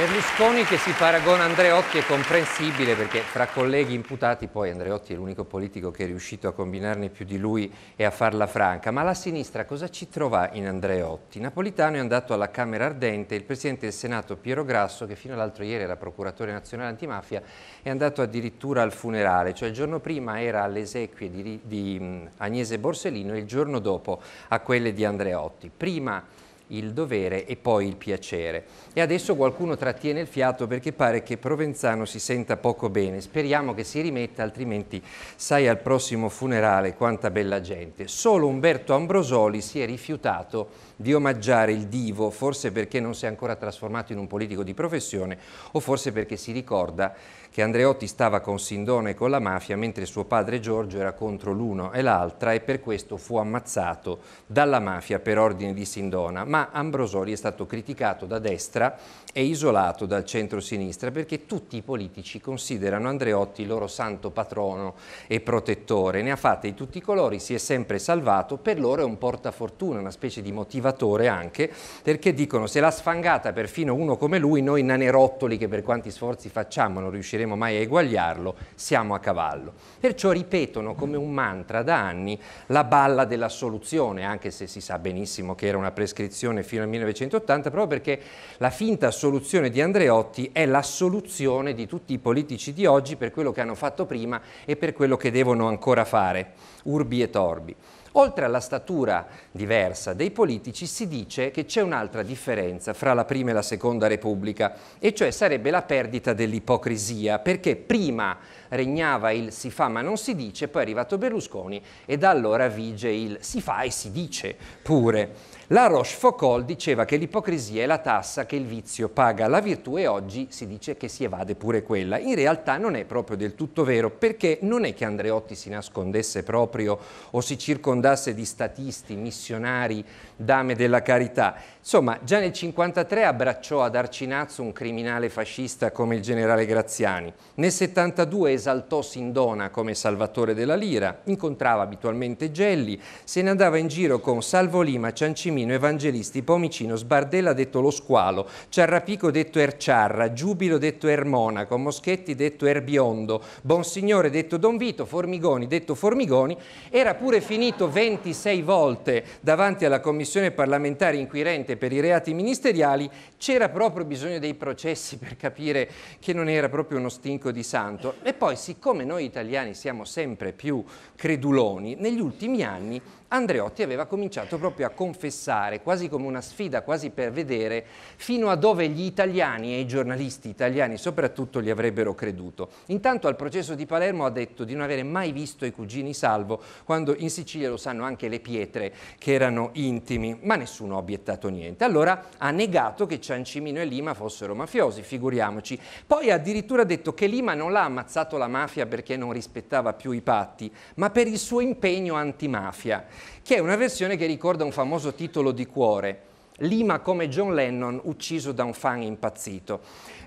Berlusconi che si paragona a Andreotti è comprensibile perché fra colleghi imputati poi Andreotti è l'unico politico che è riuscito a combinarne più di lui e a farla franca. Ma la sinistra cosa ci trova in Andreotti? Napolitano è andato alla Camera Ardente, il Presidente del Senato Piero Grasso, che fino all'altro ieri era Procuratore Nazionale Antimafia, è andato addirittura al funerale, cioè il giorno prima era alle esequie di, di Agnese Borsellino e il giorno dopo a quelle di Andreotti. Prima il dovere e poi il piacere. E adesso qualcuno trattiene il fiato perché pare che Provenzano si senta poco bene. Speriamo che si rimetta, altrimenti sai al prossimo funerale quanta bella gente. Solo Umberto Ambrosoli si è rifiutato di omaggiare il divo, forse perché non si è ancora trasformato in un politico di professione o forse perché si ricorda che Andreotti stava con Sindone e con la mafia mentre suo padre Giorgio era contro l'uno e l'altra e per questo fu ammazzato dalla mafia per ordine di Sindona, ma Ambrosoli è stato criticato da destra e isolato dal centro-sinistra perché tutti i politici considerano Andreotti il loro santo patrono e protettore, ne ha fatte di tutti i colori, si è sempre salvato, per loro è un portafortuna, una specie di motivatore anche, perché dicono se l'ha sfangata perfino uno come lui, noi nanerottoli che per quanti sforzi facciamo non riusciamo riusciremo mai a eguagliarlo, siamo a cavallo. Perciò ripetono come un mantra da anni la balla della soluzione, anche se si sa benissimo che era una prescrizione fino al 1980, proprio perché la finta soluzione di Andreotti è la soluzione di tutti i politici di oggi per quello che hanno fatto prima e per quello che devono ancora fare, urbi e torbi. Oltre alla statura diversa dei politici si dice che c'è un'altra differenza fra la prima e la seconda Repubblica e cioè sarebbe la perdita dell'ipocrisia perché prima regnava il si fa ma non si dice, poi è arrivato Berlusconi e da allora vige il si fa e si dice pure. La Rochefoucauld diceva che l'ipocrisia è la tassa che il vizio paga la virtù e oggi si dice che si evade pure quella. In realtà non è proprio del tutto vero, perché non è che Andreotti si nascondesse proprio o si circondasse di statisti, missionari, dame della carità. Insomma, già nel 1953 abbracciò ad Arcinazzo un criminale fascista come il generale Graziani. Nel 1972 esaltò Sindona come salvatore della lira, incontrava abitualmente Gelli, se ne andava in giro con Salvo Lima, Ciancimini, Massimino, Evangelisti, Pomicino, Sbardella detto Lo Squalo, Ciarrapico detto Erciarra, Giubilo detto Ermonaco, Moschetti detto Erbiondo, Bonsignore detto Don Vito, Formigoni detto Formigoni, era pure finito 26 volte davanti alla Commissione parlamentare inquirente per i reati ministeriali, c'era proprio bisogno dei processi per capire che non era proprio uno stinco di santo. E poi, siccome noi italiani siamo sempre più creduloni, negli ultimi anni Andreotti aveva cominciato proprio a confessare, quasi come una sfida, quasi per vedere fino a dove gli italiani e i giornalisti italiani soprattutto gli avrebbero creduto. Intanto al processo di Palermo ha detto di non avere mai visto i cugini salvo, quando in Sicilia lo sanno anche le pietre che erano intimi, ma nessuno ha obiettato niente. Allora ha negato che Ciancimino e Lima fossero mafiosi, figuriamoci. Poi ha addirittura detto che Lima non l'ha ammazzato la mafia perché non rispettava più i patti, ma per il suo impegno antimafia che è una versione che ricorda un famoso titolo di cuore, Lima come John Lennon ucciso da un fan impazzito.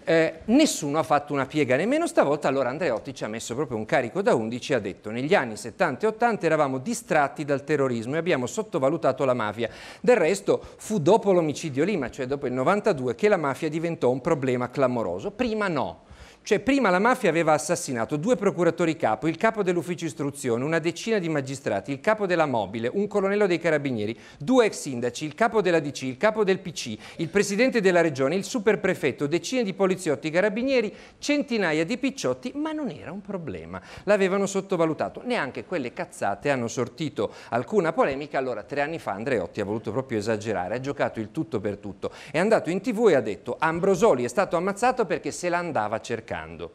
Eh, nessuno ha fatto una piega, nemmeno stavolta, allora Andreotti ci ha messo proprio un carico da 11 e ha detto negli anni 70 e 80 eravamo distratti dal terrorismo e abbiamo sottovalutato la mafia. Del resto fu dopo l'omicidio Lima, cioè dopo il 92, che la mafia diventò un problema clamoroso. Prima no. Cioè prima la mafia aveva assassinato due procuratori capo, il capo dell'ufficio istruzione, una decina di magistrati, il capo della mobile, un colonnello dei carabinieri, due ex sindaci, il capo della DC, il capo del PC, il presidente della regione, il superprefetto, decine di poliziotti, carabinieri, centinaia di picciotti, ma non era un problema. L'avevano sottovalutato, neanche quelle cazzate hanno sortito alcuna polemica, allora tre anni fa Andreotti ha voluto proprio esagerare, ha giocato il tutto per tutto, è andato in tv e ha detto Ambrosoli è stato ammazzato perché se l'andava a cercare cercando.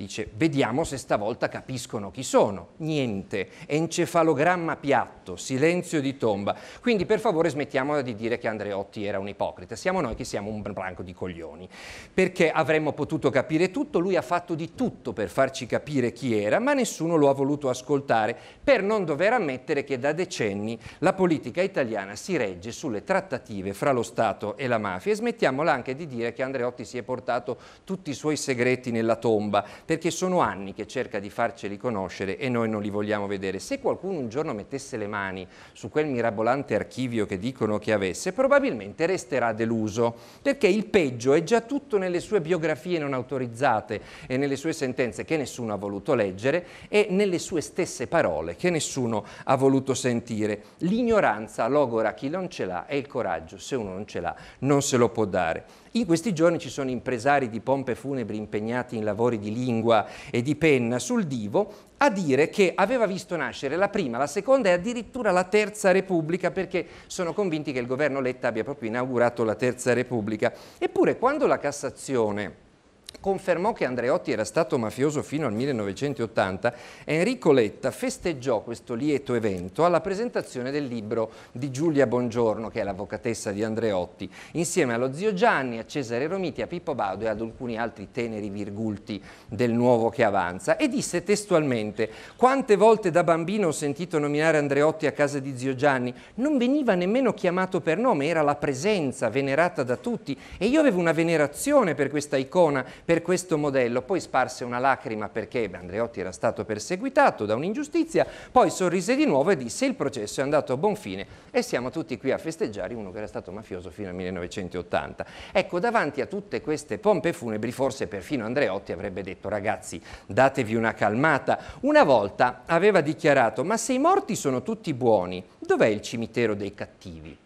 Dice, vediamo se stavolta capiscono chi sono. Niente, encefalogramma piatto, silenzio di tomba. Quindi per favore smettiamola di dire che Andreotti era un ipocrita. Siamo noi che siamo un branco di coglioni. Perché avremmo potuto capire tutto, lui ha fatto di tutto per farci capire chi era, ma nessuno lo ha voluto ascoltare, per non dover ammettere che da decenni la politica italiana si regge sulle trattative fra lo Stato e la mafia. E smettiamola anche di dire che Andreotti si è portato tutti i suoi segreti nella tomba perché sono anni che cerca di farceli conoscere e noi non li vogliamo vedere. Se qualcuno un giorno mettesse le mani su quel mirabolante archivio che dicono che avesse, probabilmente resterà deluso, perché il peggio è già tutto nelle sue biografie non autorizzate e nelle sue sentenze che nessuno ha voluto leggere e nelle sue stesse parole che nessuno ha voluto sentire. L'ignoranza logora chi non ce l'ha e il coraggio, se uno non ce l'ha, non se lo può dare. In questi giorni ci sono impresari di pompe funebri impegnati in lavori di lingua e di penna sul divo a dire che aveva visto nascere la prima, la seconda e addirittura la terza Repubblica perché sono convinti che il governo Letta abbia proprio inaugurato la terza Repubblica. Eppure quando la Cassazione confermò che Andreotti era stato mafioso fino al 1980 e Enrico Letta festeggiò questo lieto evento alla presentazione del libro di Giulia Bongiorno, che è l'avvocatessa di Andreotti, insieme allo zio Gianni, a Cesare Romiti, a Pippo Baudo e ad alcuni altri teneri virgulti del nuovo che avanza e disse testualmente quante volte da bambino ho sentito nominare Andreotti a casa di zio Gianni, non veniva nemmeno chiamato per nome, era la presenza venerata da tutti e io avevo una venerazione per questa icona per questo modello, poi sparse una lacrima perché Andreotti era stato perseguitato da un'ingiustizia, poi sorrise di nuovo e disse il processo è andato a buon fine e siamo tutti qui a festeggiare uno che era stato mafioso fino al 1980. Ecco, davanti a tutte queste pompe funebri forse perfino Andreotti avrebbe detto ragazzi datevi una calmata. Una volta aveva dichiarato ma se i morti sono tutti buoni, dov'è il cimitero dei cattivi?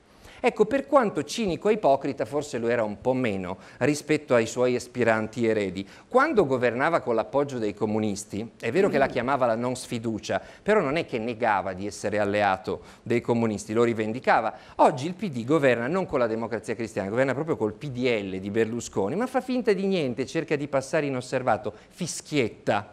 Ecco, per quanto cinico e ipocrita, forse lo era un po' meno rispetto ai suoi aspiranti eredi. Quando governava con l'appoggio dei comunisti, è vero che la mm. chiamava la non sfiducia, però non è che negava di essere alleato dei comunisti, lo rivendicava. Oggi il PD governa non con la democrazia cristiana, governa proprio col PDL di Berlusconi, ma fa finta di niente, cerca di passare inosservato, fischietta.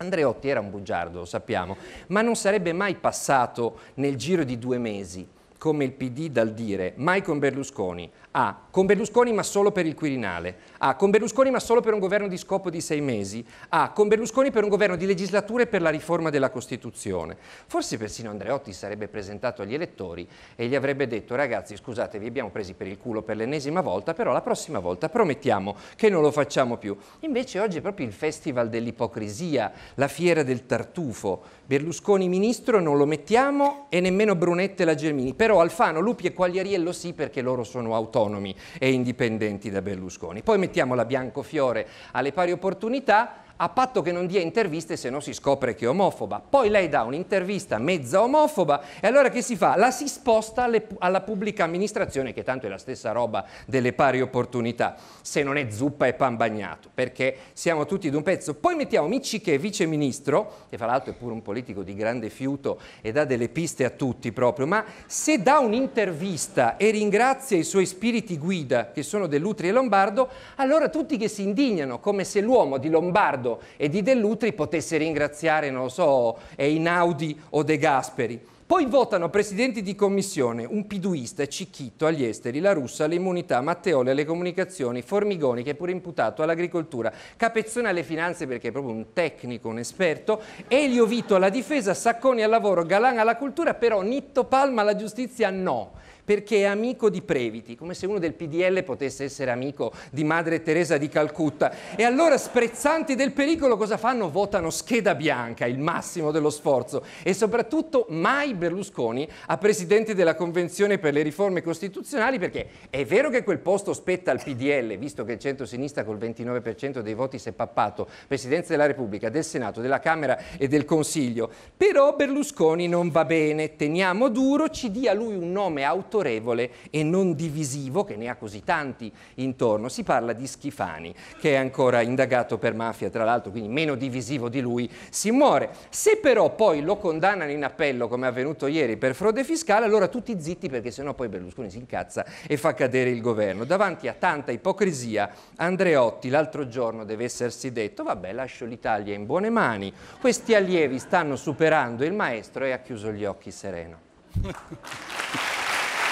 Andreotti era un bugiardo, lo sappiamo, ma non sarebbe mai passato nel giro di due mesi come il PD dal dire mai con Berlusconi, A, con Berlusconi ma solo per il Quirinale, A, con Berlusconi ma solo per un governo di scopo di sei mesi, A, con Berlusconi per un governo di legislatura e per la riforma della Costituzione. Forse persino Andreotti sarebbe presentato agli elettori e gli avrebbe detto ragazzi scusate vi abbiamo presi per il culo per l'ennesima volta, però la prossima volta promettiamo che non lo facciamo più. Invece oggi è proprio il festival dell'ipocrisia, la fiera del tartufo. Berlusconi ministro non lo mettiamo e nemmeno Brunette e la Germini, però però Alfano, Lupi e Quagliariello sì perché loro sono autonomi e indipendenti da Berlusconi. Poi mettiamo la Biancofiore alle pari opportunità, a patto che non dia interviste se no si scopre che è omofoba. Poi lei dà un'intervista mezza omofoba e allora che si fa? La si sposta alle, alla pubblica amministrazione, che tanto è la stessa roba delle pari opportunità, se non è zuppa e pan bagnato, perché siamo tutti d'un pezzo. Poi mettiamo Micci che è viceministro, che fra l'altro è pure un politico di grande fiuto e dà delle piste a tutti proprio, ma se dà un'intervista e ringrazia i suoi spiriti guida, che sono Dell'Utri e Lombardo, allora tutti che si indignano come se l'uomo di Lombardo Leonardo e di Dell'Utri potesse ringraziare, non lo so, eh, Einaudi o De Gasperi. Poi votano presidenti di commissione, un piduista, Cicchitto, agli esteri, La Russa, all'immunità, Matteoli alle comunicazioni, Formigoni che è pure imputato all'agricoltura, Capezzone alle finanze perché è proprio un tecnico, un esperto, Elio Vito alla difesa, Sacconi al lavoro, Galan alla cultura, però Nitto Palma alla giustizia no perché è amico di Previti, come se uno del PDL potesse essere amico di Madre Teresa di Calcutta. E allora sprezzanti del pericolo cosa fanno? Votano scheda bianca, il massimo dello sforzo. E soprattutto mai Berlusconi a presidente della Convenzione per le riforme costituzionali perché è vero che quel posto spetta al PDL, visto che il centro-sinistra col 29% dei voti si è pappato, Presidenza della Repubblica, del Senato, della Camera e del Consiglio. Però Berlusconi non va bene, teniamo duro, ci dia lui un nome autorevole, autorevole e non divisivo, che ne ha così tanti intorno. Si parla di Schifani, che è ancora indagato per mafia, tra l'altro, quindi meno divisivo di lui, si muore. Se però poi lo condannano in appello, come è avvenuto ieri, per frode fiscale, allora tutti zitti perché sennò poi Berlusconi si incazza e fa cadere il governo. Davanti a tanta ipocrisia, Andreotti l'altro giorno deve essersi detto, vabbè, lascio l'Italia in buone mani, questi allievi stanno superando il maestro e ha chiuso gli occhi sereno.